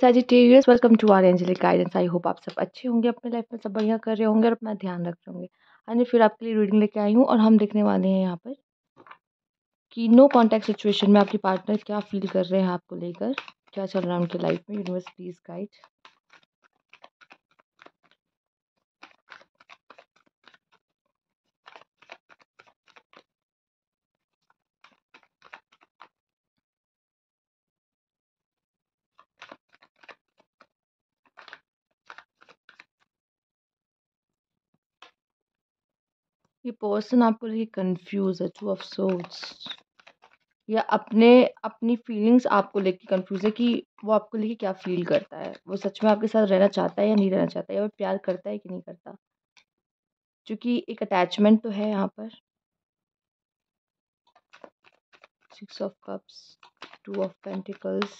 Sagittarius welcome to our angelic guidance I hope आप सब अच्छे होंगे अपने लाइफ में सब बढ़िया कर रहे होंगे और अपना ध्यान रख रहे होंगे आज फिर आपके लिए रीडिंग लेके आई हूँ और हम देखने वाले हैं यहाँ पर कि नो कॉन्टैक्ट सिचुएशन में आपके पार्टनर क्या फील कर रहे हैं आपको लेकर क्या चल रहा है उनके लाइफ में यूनिवर्स प्लीज गाइड ये पर्सन आपको लेके कंफ्यूज है टू अफसोस या अपने अपनी फीलिंग्स आपको लेके कंफ्यूज है कि वो आपको लेके क्या फील करता है वो सच में आपके साथ रहना चाहता है या नहीं रहना चाहता है या वो प्यार करता है कि नहीं करता क्योंकि एक अटैचमेंट तो है यहाँ पर six of cups two of pentacles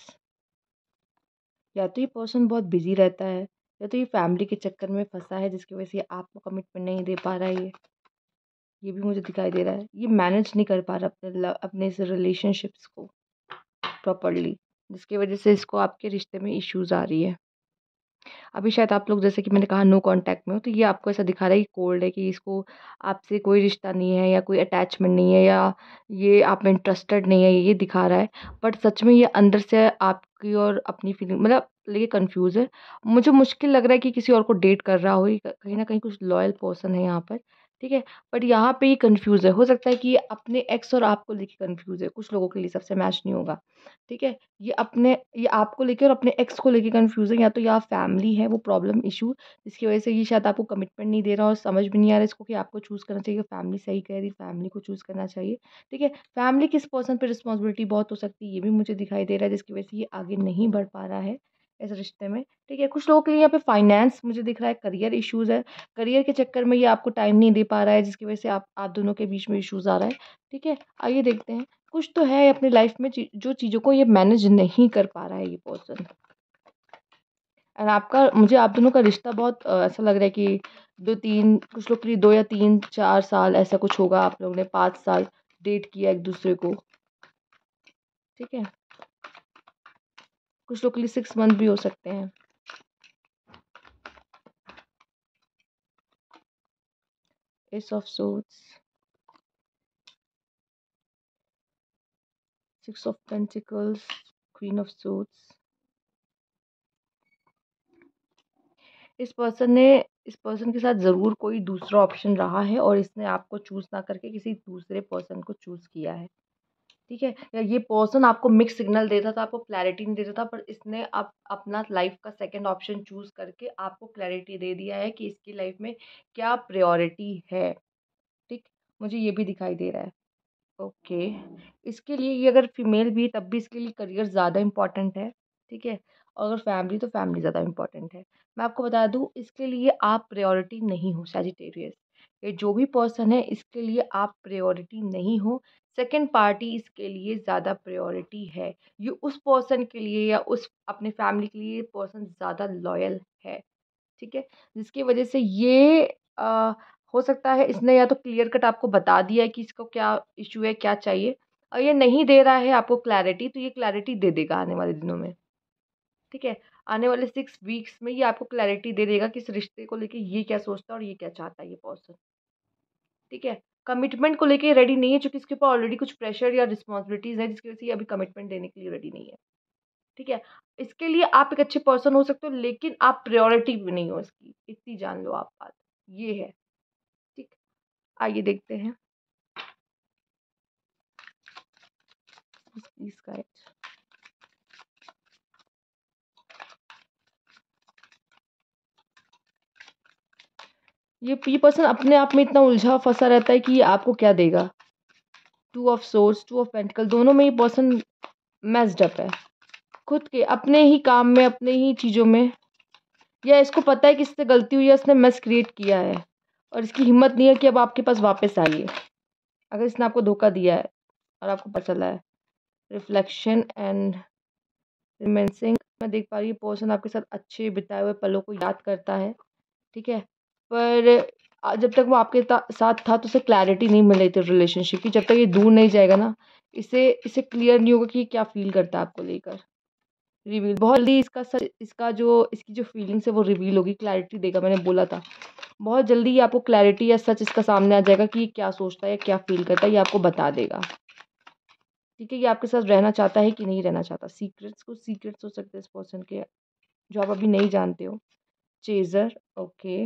या तो ये पर्सन बहुत बिजी रहता है या तो ये फैमिली के चक्कर में फंसा है जिसकी वजह से आपको कमिटमेंट नहीं दे पा रहा है ये ये भी मुझे दिखाई दे रहा है ये मैनेज नहीं कर पा रहा अपने लव अपने इस रिलेशनशिप्स को प्रॉपरली जिसकी वजह से इसको आपके रिश्ते में इश्यूज आ रही है अभी शायद आप लोग जैसे कि मैंने कहा नो कांटेक्ट में हो तो ये आपको ऐसा दिखा रहा है कि कोल्ड है कि इसको आपसे कोई रिश्ता नहीं है या कोई अटैचमेंट नहीं है या ये आप में इंटरेस्टेड नहीं है ये दिखा रहा है बट सच में ये अंदर से आपकी और अपनी फीलिंग मतलब लेके कंफ्यूज है मुझे मुश्किल लग रहा है कि किसी और को डेट कर रहा हो कहीं ना कहीं कुछ लॉयल पर्सन है यहाँ पर ठीक है बट यहाँ पे ये कन्फ्यूज़ है हो सकता है कि ये अपने एक्स और आपको लेके कन्फ्यूज़ है कुछ लोगों के लिए सबसे मैच नहीं होगा ठीक है ये अपने ये आपको लेके और अपने एक्स को लेके कन्फ्यूज़ है या तो यहाँ फैमिली है वो प्रॉब्लम इशू जिसकी वजह से ये शायद आपको कमिटमेंट नहीं दे रहा और समझ भी नहीं आ रहा इसको कि आपको चूज़ करना चाहिए फैमिली सही कह रही फैमिली को चूज़ करना चाहिए ठीक है फैमिली किस पर्सन पर रिस्पॉन्सिबिलिटी बहुत हो सकती है ये भी मुझे दिखाई दे रहा है जिसकी वजह से ये आगे नहीं बढ़ पा रहा है इस रिश्ते में ठीक है कुछ लोगों के लिए यहाँ पे फाइनेंस मुझे दिख रहा है करियर इश्यूज़ है करियर के चक्कर में ये आपको टाइम नहीं दे पा रहा है जिसकी वजह से आप आप दोनों के बीच में इश्यूज़ आ रहा है ठीक है आइए देखते हैं कुछ तो है अपनी लाइफ में जो चीज़ों को ये मैनेज नहीं कर पा रहा है ये पर्सन एंड आपका मुझे आप दोनों का रिश्ता बहुत ऐसा लग रहा है कि दो तीन कुछ लोग के लिए दो या तीन चार साल ऐसा कुछ होगा आप लोगों ने पाँच साल डेट किया एक दूसरे को ठीक है कुछ लोग के लिए सिक्स मंथ भी हो सकते हैं ace of swords six of pentacles queen of swords इस पर्सन ने इस पर्सन के साथ ज़रूर कोई दूसरा ऑप्शन रहा है और इसने आपको चूज़ ना करके किसी दूसरे पर्सन को चूज़ किया है ठीक है ये पर्सन आपको मिक्स सिग्नल देता था आपको क्लैरिटी नहीं देता था पर इसने आप अपना लाइफ का सेकंड ऑप्शन चूज़ करके आपको क्लैरिटी दे दिया है कि इसकी लाइफ में क्या प्रायोरिटी है ठीक मुझे ये भी दिखाई दे रहा है ओके इसके लिए ये अगर फीमेल भी तब भी इसके लिए करियर ज़्यादा इम्पॉर्टेंट है ठीक है और अगर फैमिली तो फैमिली ज़्यादा इम्पॉर्टेंट है मैं आपको बता दूँ इसके लिए आप प्रायोरिटी नहीं हो सैजिटेरियस या जो भी पर्सन है इसके लिए आप प्रायोरिटी नहीं हो सेकंड पार्टी इसके लिए ज़्यादा प्रायोरिटी है ये उस पर्सन के लिए या उस अपने फैमिली के लिए पर्सन ज़्यादा लॉयल है ठीक है जिसकी वजह से ये आ, हो सकता है इसने या तो क्लियर कट आपको बता दिया है कि इसको क्या इशू है क्या चाहिए और ये नहीं दे रहा है आपको क्लैरिटी तो ये क्लैरिटी दे देगा आने वाले दिनों में ठीक है आने वाले सिक्स वीक्स में ये आपको क्लैरिटी दे देगा कि इस रिश्ते को लेके ये क्या सोचता है और ये क्या चाहता है ये पर्सन ठीक है कमिटमेंट को लेके रेडी नहीं है चूँकि इसके ऊपर ऑलरेडी कुछ प्रेशर या रिस्पॉन्सिबिलिटीज़ है जिसकी वजह से ये अभी कमिटमेंट देने के लिए रेडी नहीं है ठीक है इसके लिए आप एक अच्छे पर्सन हो सकते हो लेकिन आप प्रायोरिटी भी नहीं हो इसकी इतनी जान लो आप बात ये है ठीक आइए देखते हैं इसका ये ये पर्सन अपने आप में इतना उलझा फंसा रहता है कि ये आपको क्या देगा two of swords two of pentacle दोनों में ये पर्सन अप है खुद के अपने ही काम में अपने ही चीज़ों में या इसको पता है कि इससे गलती हुई है इसने मैस क्रिएट किया है और इसकी हिम्मत नहीं है कि अब आपके पास वापस आइए अगर इसने आपको धोखा दिया है और आपको पता चला है रिफ्लेक्शन एंड रिमेंसिंग मैं देख पा रही हूँ पर्सन आपके साथ अच्छे बिताए हुए पलों को याद करता है ठीक है पर जब तक वो आपके साथ था तो उसे क्लैरिटी नहीं मिल रही थी रिलेशनशिप की जब तक ये दूर नहीं जाएगा ना इसे इसे क्लियर नहीं होगा कि क्या फ़ील करता है आपको लेकर रिवील बहुत जल्दी इसका सर इसका जो इसकी जो फीलिंग्स है वो रिवील होगी क्लैरिटी देगा मैंने बोला था बहुत जल्दी ये आपको क्लैरिटी या सच इसका सामने आ जाएगा कि ये क्या सोचता है या क्या फील करता है ये आपको बता देगा ठीक है ये आपके साथ रहना चाहता है कि नहीं रहना चाहता सीक्रेट्स कुछ सीक्रेट्स हो सकते हैं इस पर्सन के जो आप अभी नहीं जानते हो चेजर ओके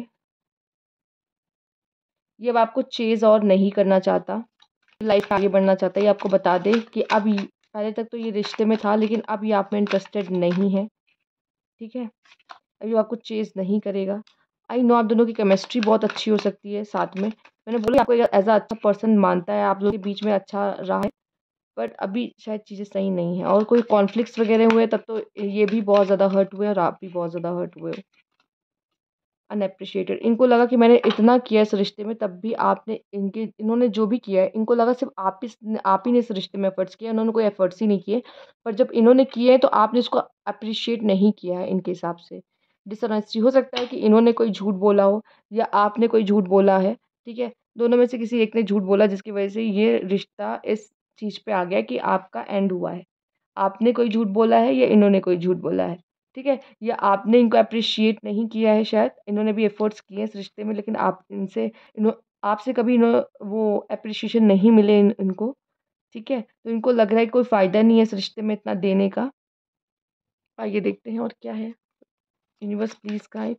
ये अब आपको चेज़ और नहीं करना चाहता लाइफ आगे बढ़ना चाहता है ये आपको बता दे कि अब पहले तक तो ये रिश्ते में था लेकिन अब ये आप में इंटरेस्टेड नहीं है ठीक है अब ये आपको चेज़ नहीं करेगा आई नो आप दोनों की केमिस्ट्री बहुत अच्छी हो सकती है साथ में मैंने बोला आपको एज अ अच्छा पर्सन मानता है आप लोगों के बीच में अच्छा रहा है बट अभी शायद चीज़ें सही नहीं हैं और कोई कॉन्फ्लिक्ट वगैरह हुए तब तो ये भी बहुत ज़्यादा हर्ट हुए और आप भी बहुत ज़्यादा हर्ट हुए हो अनएप्रिशिएटेड इनको लगा कि मैंने इतना किया इस रिश्ते में तब भी आपने इनके इन्होंने जो भी किया है इनको लगा सिर्फ आप ही आप ही ने इस रिश्ते में एफर्ट्स किए उन्होंने कोई एफर्ट्स ही नहीं किए पर जब इन्होंने किए हैं तो आपने इसको अप्रिशिएट नहीं किया है इनके हिसाब से डिसऑनेस्टी हो सकता है कि इन्होंने कोई झूठ बोला हो या आपने कोई झूठ बोला है ठीक है दोनों में से किसी एक ने झूठ बोला जिसकी वजह से ये रिश्ता इस चीज़ पर आ गया कि आपका एंड हुआ है आपने कोई झूठ बोला है या इन्होंने कोई झूठ बोला है ठीक है या आपने इनको अप्रिशिएट नहीं किया है शायद इन्होंने भी एफर्ट्स किए हैं इस रिश्ते में लेकिन आप इनसे इन्हों आपसे कभी इन्हों वो अप्रिशिएशन नहीं मिले इन इनको ठीक है तो इनको लग रहा है कोई फ़ायदा नहीं है इस रिश्ते में इतना देने का आइए देखते हैं और क्या है यूनिवर्स प्लीज़ गाइड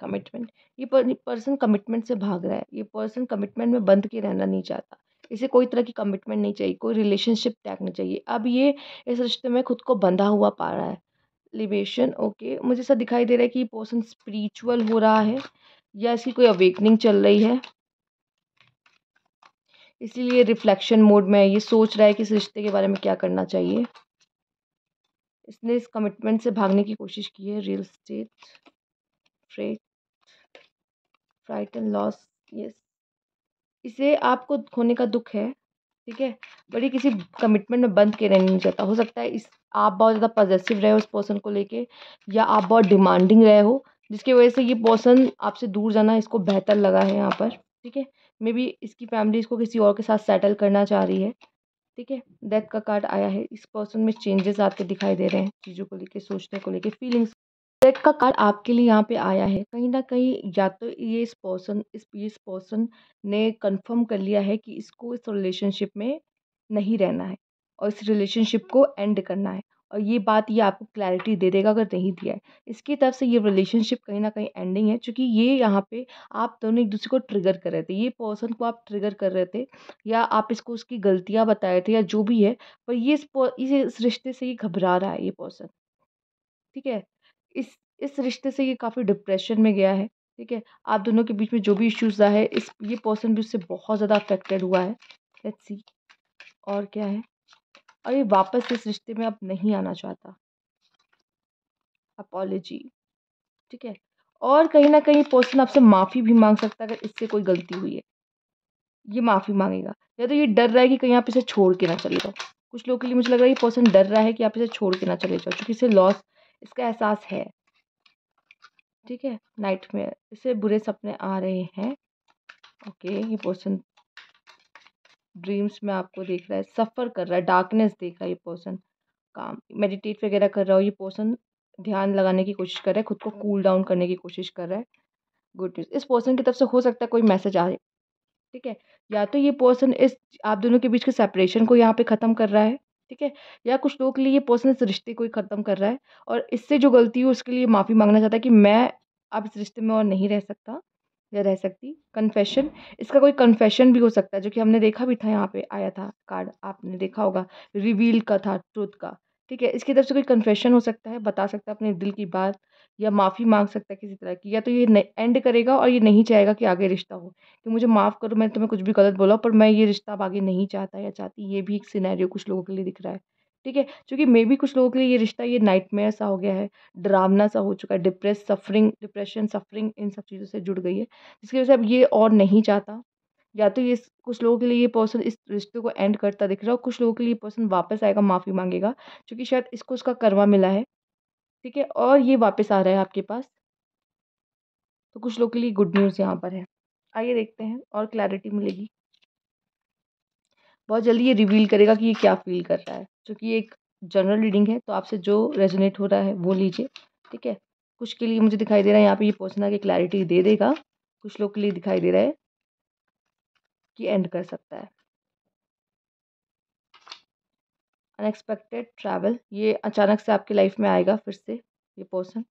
कमिटमेंट ये पर्सन कमिटमेंट से भाग रहा है ये पर्सन कमिटमेंट में बंद के रहना नहीं चाहता इसे कोई तरह की कमिटमेंट नहीं चाहिए कोई रिलेशनशिप टैग नहीं चाहिए अब ये इस रिश्ते में खुद को बंधा हुआ पा रहा है लिबेशन ओके मुझे ऐसा दिखाई दे रहा है कि ये पर्सन स्पिरिचुअल हो रहा है या इसकी कोई अवेकनिंग चल रही है इसीलिए रिफ्लेक्शन मोड में ये सोच रहा है कि इस रिश्ते के बारे में क्या करना चाहिए इसने इस कमिटमेंट से भागने की कोशिश की है real state fret fright and loss yes इसे आपको खोने का दुख है ठीक है बट ये किसी कमिटमेंट में बंद के रहने नहीं चाहता हो सकता है इस आप बहुत ज़्यादा पॉजिटिव रहे हो उस पर्सन को लेके या आप बहुत डिमांडिंग रहे हो जिसकी वजह से ये पर्सन आपसे दूर जाना इसको बेहतर लगा है यहाँ पर ठीक है मे बी इसकी फैमिली इसको किसी और के साथ सेटल करना चाह रही है ठीक है डेथ का कार्ड आया है इस पर्सन में चेंजेस आपके दिखाई दे रहे हैं चीज़ों को लेके सोचने को लेके फीलिंग्स सेट का कार्ड आपके लिए यहाँ पे आया है कहीं ना कहीं या तो ये इस पर्सन इस इस पर्सन ने कंफर्म कर लिया है कि इसको इस रिलेशनशिप में नहीं रहना है और इस रिलेशनशिप को एंड करना है और ये बात ये आपको क्लैरिटी दे देगा अगर नहीं दिया है इसकी तरफ से ये रिलेशनशिप कहीं ना कहीं एंडिंग है क्योंकि ये यहाँ पे आप दोनों एक दूसरे को ट्रिगर कर रहे थे ये पर्सन को आप ट्रिगर कर रहे थे या आप इसको उसकी गलतियाँ बताए थे या जो भी है पर ये इस, इस रिश्ते से ये घबरा रहा है ये पर्सन ठीक है इस इस रिश्ते से ये काफ़ी डिप्रेशन में गया है ठीक है आप दोनों के बीच में जो भी इश्यूज़ आए इस ये पर्सन भी उससे बहुत ज़्यादा अफेक्टेड हुआ है लेट्स सी और क्या है और ये वापस इस रिश्ते में अब नहीं आना चाहता अपॉलोजी ठीक है और कहीं ना कहीं पर्सन आपसे माफ़ी भी मांग सकता है अगर इससे कोई गलती हुई है ये माफ़ी मांगेगा या तो ये डर रहा है कि कहीं आप इसे छोड़ के ना चले जाओ कुछ लोगों के लिए मुझे लग रहा है ये पर्सन डर रहा है कि आप इसे छोड़ के ना चले जाओ क्योंकि इसे लॉस इसका एहसास है ठीक है नाइट में इससे बुरे सपने आ रहे हैं ओके ये पर्सन ड्रीम्स में आपको देख रहा है सफ़र कर रहा है डार्कनेस देख रहा है ये पर्सन काम मेडिटेट वगैरह कर रहा हो ये पर्सन ध्यान लगाने की कोशिश कर रहा है खुद को कूल डाउन करने की कोशिश कर रहा है गुड न्यूज़ इस पर्सन की तरफ से हो सकता है कोई मैसेज आए ठीक है या तो ये पर्सन इस आप दोनों के बीच के सेपरेशन को यहाँ पे ख़त्म कर रहा है ठीक है या कुछ लोगों के लिए ये पर्सनल रिश्ते कोई ख़त्म कर रहा है और इससे जो गलती हुई उसके लिए माफ़ी मांगना चाहता है कि मैं आप इस रिश्ते में और नहीं रह सकता या रह सकती कन्फेशन इसका कोई कन्फेशन भी हो सकता है जो कि हमने देखा भी था यहाँ पे आया था कार्ड आपने देखा होगा रिवील का था ट्रुथ का ठीक है इसकी तरफ से कोई कन्फेशन हो सकता है बता सकता है अपने दिल की बात या माफ़ी मांग सकता है किसी तरह की या तो ये एंड करेगा और ये नहीं चाहेगा कि आगे रिश्ता हो कि मुझे माफ़ करो मैंने तुम्हें कुछ भी गलत बोला पर मैं ये रिश्ता अब आगे नहीं चाहता या चाहती ये भी एक सिनेरियो कुछ लोगों के लिए दिख रहा है ठीक है क्योंकि मे भी कुछ लोगों के लिए ये रिश्ता ये नाइटमेयर सा हो गया है डरावना सा हो चुका है डिप्रेस सफरिंग डिप्रेशन सफरिंग इन सब चीज़ों से जुड़ गई है जिसकी वजह से अब ये और नहीं चाहता या तो ये कुछ लोगों के लिए ये पर्सन इस रिश्ते को एंड करता दिख रहा है और कुछ लोगों के लिए पर्सन वापस आएगा माफ़ी मांगेगा क्योंकि शायद इसको उसका कर्मा मिला है ठीक है और ये वापस आ रहा है आपके पास तो कुछ लोग के लिए गुड न्यूज़ यहाँ पर है आइए देखते हैं और क्लैरिटी मिलेगी बहुत जल्दी ये रिवील करेगा कि ये क्या फील कर रहा है क्योंकि ये एक जनरल रीडिंग है तो आपसे जो रेजोनेट हो रहा है वो लीजिए ठीक है कुछ के लिए मुझे दिखाई दे रहा है यहाँ पे ये पहुँचना कि क्लैरिटी दे देगा कुछ लोग के लिए दिखाई दे रहा है कि एंड कर सकता है अनएक्सपेक्टेड ट्रैवल ये अचानक से आपकी लाइफ में आएगा फिर से ये person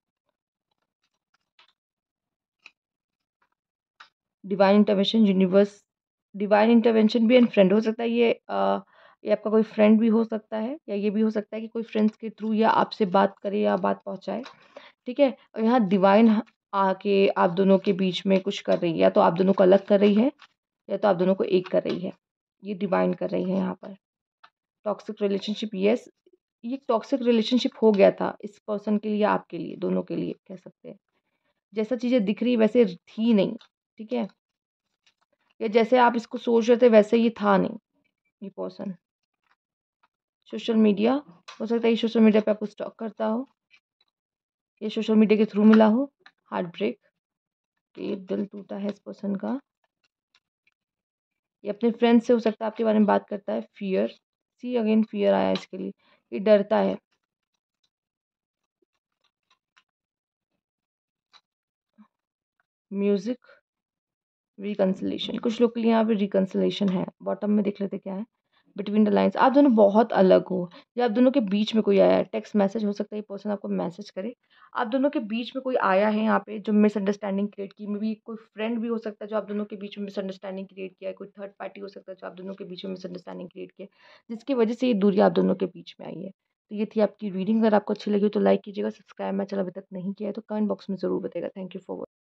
divine intervention universe divine intervention भी एंड फ्रेंड हो सकता है ये आ, ये आपका कोई फ्रेंड भी हो सकता है या ये भी हो सकता है कि कोई फ्रेंड्स के थ्रू या आपसे बात करे या बात पहुंचाए ठीक है और यहाँ डिवाइन आके आप दोनों के बीच में कुछ कर रही है या तो आप दोनों को अलग कर रही है या तो आप दोनों को एक कर रही है ये डिवाइन कर रही है यहाँ पर टॉक्सिक रिलेशनशिप यस ये टॉक्सिक रिलेशनशिप हो गया था इस पर्सन के लिए आपके लिए दोनों के लिए कह सकते हैं जैसा चीज़ें दिख रही वैसे थी नहीं ठीक है या जैसे आप इसको सोच रहे थे वैसे ये था नहीं ये पर्सन सोशल मीडिया हो सकता है ये सोशल मीडिया पे आपको स्टॉक करता हो ये सोशल मीडिया के थ्रू मिला हो हार्ट ब्रेक ये दिल टूटा है इस पर्सन का ये अपने फ्रेंड से हो सकता है आपके बारे में बात करता है फियर सी अगेन फियर आया इसके लिए कि डरता है म्यूज़िक रिकन्सलेशन कुछ लोग के लिए यहाँ पे रिकन्सलेशन है बॉटम में देख लेते क्या है बिटवीन द लाइन्स आप दोनों बहुत अलग हो या आप दोनों के बीच में कोई आया है टेक्स्ट मैसेज हो सकता है ये पर्सन आपको मैसेज करे आप दोनों के बीच में कोई आया है यहाँ पे जो मिसअंडरस्टैंडिंग क्रिएट की मे बी कोई फ्रेंड भी हो सकता है जो आप दोनों के बीच में मिसअंडरस्टैंडिंग क्रिएट किया है कोई थर्ड पार्टी हो सकता है जो आप दोनों के बीच में मिसअंडरस्टैंडिंग क्रिएट किया जिसकी वजह से ये दूरी आप दोनों के बीच में आई है तो ये थी आपकी रीडिंग अगर आपको अच्छी लगी तो लाइक कीजिएगा सब्सक्राइब मैं चल अभी तक नहीं किया है तो कमेंट बॉक्स में ज़रूर बताएगा थैंक यू फॉर